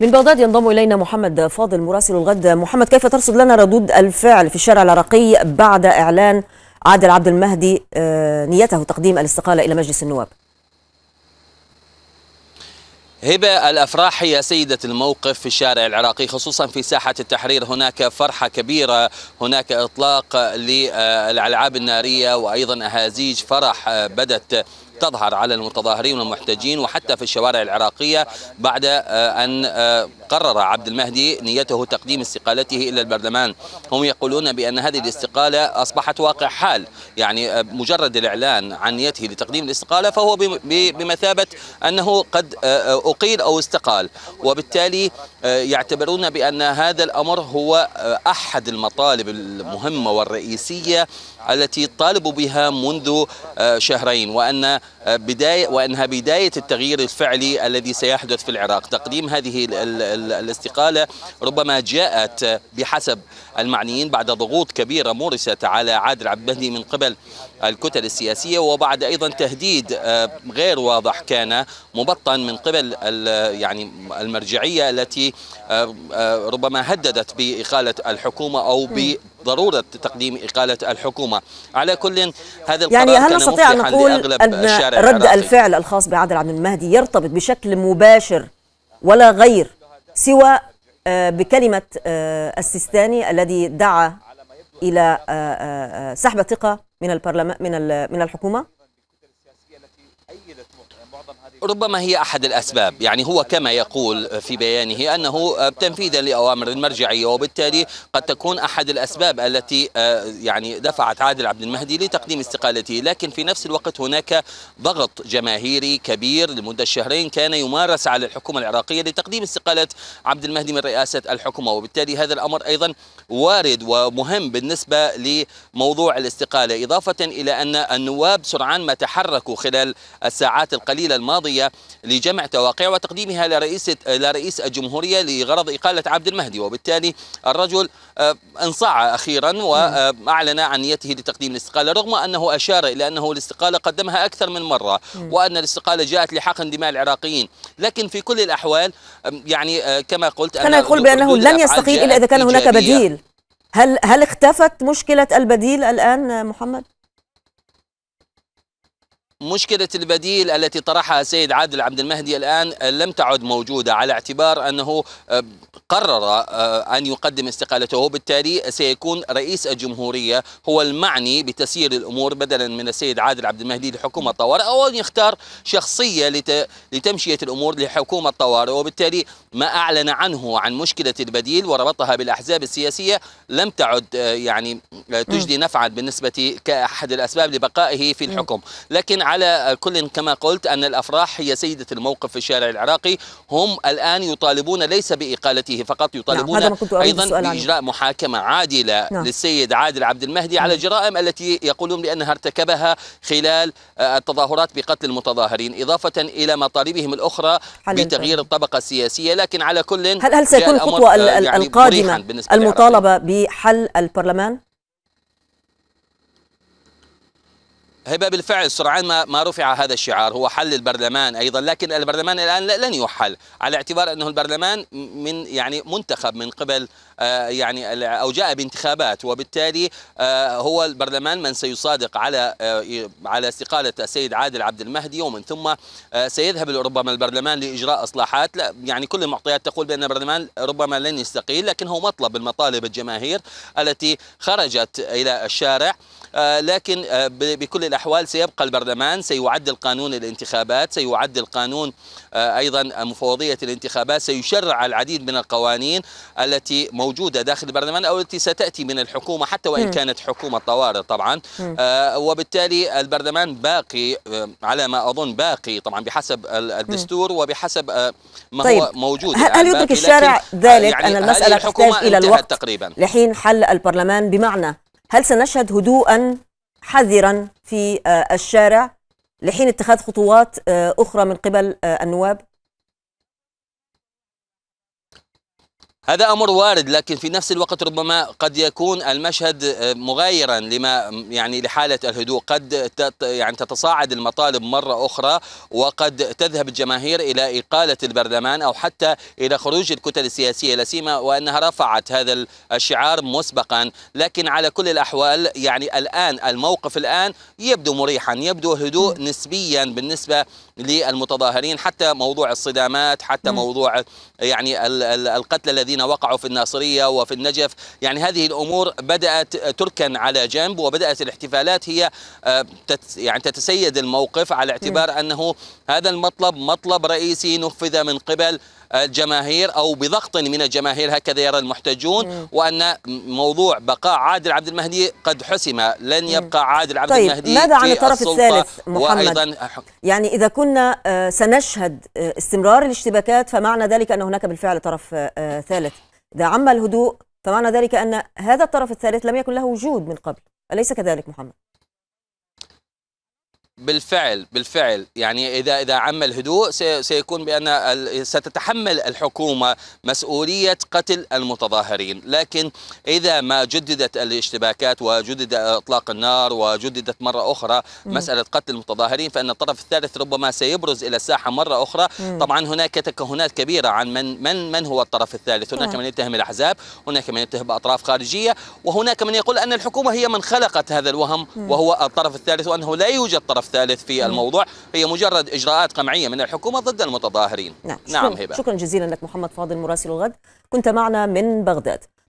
من بغداد ينضم الينا محمد فاضل مراسل الغد محمد كيف ترصد لنا ردود الفعل في الشارع العراقي بعد اعلان عادل عبد المهدي آه، نيته تقديم الاستقاله الى مجلس النواب هبة الأفراح هي سيدة الموقف في الشارع العراقي خصوصا في ساحة التحرير هناك فرحة كبيرة هناك إطلاق للألعاب النارية وأيضا أهازيج فرح بدت تظهر على المتظاهرين والمحتجين وحتى في الشوارع العراقية بعد آه، أن آه، قرر عبد المهدي نيته تقديم استقالته إلى البرلمان هم يقولون بأن هذه الاستقالة أصبحت واقع حال يعني آه، مجرد الإعلان عن نيته لتقديم الاستقالة فهو بمثابة أنه قد أقيل أو استقال وبالتالي يعتبرون بأن هذا الأمر هو أحد المطالب المهمة والرئيسية التي طالبوا بها منذ شهرين وأن بداية وأنها بداية التغيير الفعلي الذي سيحدث في العراق تقديم هذه الاستقالة ربما جاءت بحسب المعنيين بعد ضغوط كبيرة مورست على عادل المهدي من قبل الكتل السياسية وبعد أيضا تهديد آه، غير واضح كان مبطن من قبل يعني المرجعية التي آه، آه، ربما هددت بإقالة الحكومة أو ب ضروره تقديم اقاله الحكومه على كل هذا القرار يعني هل نستطيع ان نقول ان رد الفعل الخاص بعادل عبد المهدي يرتبط بشكل مباشر ولا غير سوى آه، بكلمه آه، السيستاني الذي دعا الى آه، سحب ثقه من البرلمان من من الحكومه ربما هي أحد الأسباب يعني هو كما يقول في بيانه أنه آه، تنفيذا لأوامر المرجعية وبالتالي قد تكون أحد الأسباب التي آه، يعني دفعت عادل عبد المهدي لتقديم استقالته لكن في نفس الوقت هناك ضغط جماهيري كبير لمدة شهرين كان يمارس على الحكومة العراقية لتقديم استقالة عبد المهدي من رئاسة الحكومة وبالتالي هذا الأمر أيضا وارد ومهم بالنسبة لموضوع الاستقالة إضافة إلى أن النواب سرعان ما تحركوا خلال الساعات القليلة الماضية الرياضيه لجمع تواقع وتقديمها لرئيس لرئيس الجمهورية لغرض إقالة عبد المهدي وبالتالي الرجل آه، انصاع أخيرا وأعلن آه، عن نيته لتقديم الاستقالة رغم أنه أشار إلى أنه الاستقالة قدمها أكثر من مرة وأن الاستقالة جاءت لحق دماء العراقيين لكن في كل الأحوال يعني آه، كما قلت أنا أقول بأنه لن يستقيل إلا إذا كان هناك بديل هل هل اختفت مشكله البديل الان محمد مشكلة البديل التي طرحها سيد عادل عبد المهدي الآن لم تعد موجودة على اعتبار أنه آه، قرر آه، أن يقدم استقالته وبالتالي سيكون رئيس الجمهورية هو المعني بتسيير الأمور بدلا من السيد عادل عبد المهدي لحكومة طوارئ أو أن يختار شخصية لتمشية الأمور لحكومة طوارئ وبالتالي ما أعلن عنه عن مشكلة البديل وربطها بالأحزاب السياسية لم تعد آه، يعني آه، تجدي نفعا بالنسبة كأحد الأسباب لبقائه في الحكم لكن على كل كما قلت أن الأفراح هي سيدة الموقف في الشارع العراقي هم الآن يطالبون ليس بإقالته هذه فقط يطالبون نعم. أيضا بإجراء محاكمة عادلة نعم. للسيد عادل عبد المهدي على نعم. الجرائم التي يقولون بأنها ارتكبها خلال آه، التظاهرات بقتل المتظاهرين إضافة إلى مطالبهم الأخرى بتغيير طيب. الطبقة السياسية لكن على كل هل, هل سيكون الخطوة آه، يعني القادمة المطالبة بحل البرلمان؟ هبه بالفعل سرعان ما ما رفع هذا الشعار هو حل البرلمان ايضا لكن البرلمان الان لن يحل على اعتبار انه البرلمان من يعني منتخب من قبل آه، يعني او جاء بانتخابات وبالتالي آه، هو البرلمان من سيصادق على آه، على استقاله السيد عادل عبد المهدي ومن ثم سيذهب ربما البرلمان لاجراء اصلاحات لا يعني كل المعطيات تقول بان البرلمان ربما لن يستقيل لكن هو مطلب من مطالب الجماهير التي خرجت الى الشارع آه، لكن آه، بكل الأحوال سيبقى البرلمان سيعدل قانون الانتخابات سيعدل قانون آه، أيضا مفوضية الانتخابات سيشرع العديد من القوانين التي موجودة داخل البرلمان أو التي ستأتي من الحكومة حتى وإن كانت حكومة طوارئ طبعا وبالتالي البرلمان باقي على ما أظن باقي طبعا بحسب الدستور وبحسب ما طيب. هو موجود هل, هل يدرك الشارع ذلك يعني أن المسألة تحتاج إلى الوقت تقريبا لحين حل البرلمان بمعنى هل سنشهد هدوءا حذرا في آه، الشارع لحين اتخاذ خطوات آه، أخرى من قبل آه، النواب؟ هذا أمر وارد لكن في نفس الوقت ربما قد يكون المشهد آه، مغايرا لما يعني لحالة الهدوء قد يعني تتصاعد المطالب مرة أخرى وقد تذهب الجماهير إلى إقالة البرلمان أو حتى إلى خروج الكتل السياسية لا سيما وأنها رفعت هذا الشعار مسبقا لكن على كل الأحوال يعني الآن الموقف الآن يبدو مريحا يبدو هدوء نسبيا بالنسبة للمتظاهرين حتى موضوع الصدامات حتى م. موضوع يعني القتلى الذين وقعوا في الناصرية وفي النجف يعني هذه الأمور بدأت تركن على جنب وبدأت الاحتفالات هي آه، يعني تتسيد الموقف على اعتبار م. أنه هذا المطلب مطلب رئيسي نفذ من قبل الجماهير أو بضغط من الجماهير هكذا يرى المحتجون نعم. وأن موضوع بقاء عادل عبد المهدي قد حسم لن نعم. يبقى عادل عبد طيب المهدي ماذا عن الطرف الثالث محمد يعني إذا كنا آه، سنشهد آه، استمرار الاشتباكات فمعنى ذلك أن هناك بالفعل طرف آه، ثالث إذا عم الهدوء فمعنى ذلك أن هذا الطرف الثالث لم يكن له وجود من قبل أليس كذلك محمد؟ بالفعل بالفعل يعني اذا اذا عم الهدوء سيكون بان ستتحمل الحكومه مسؤوليه قتل المتظاهرين، لكن اذا ما جددت الاشتباكات وجدد اطلاق النار وجددت مره اخرى مساله قتل المتظاهرين فان الطرف الثالث ربما سيبرز الى الساحه مره اخرى، طبعا هناك تكهنات كبيره عن من من من هو الطرف الثالث، هناك من يتهم الاحزاب، هناك من يتهم اطراف خارجيه، وهناك من يقول ان الحكومه هي من خلقت هذا الوهم وهو الطرف الثالث وانه لا يوجد طرف الثالث في نعم. الموضوع هي مجرد إجراءات قمعية من الحكومة ضد المتظاهرين نعم, نعم شكرا, هبة. شكرا جزيلا لك محمد فاضل مراسل الغد كنت معنا من بغداد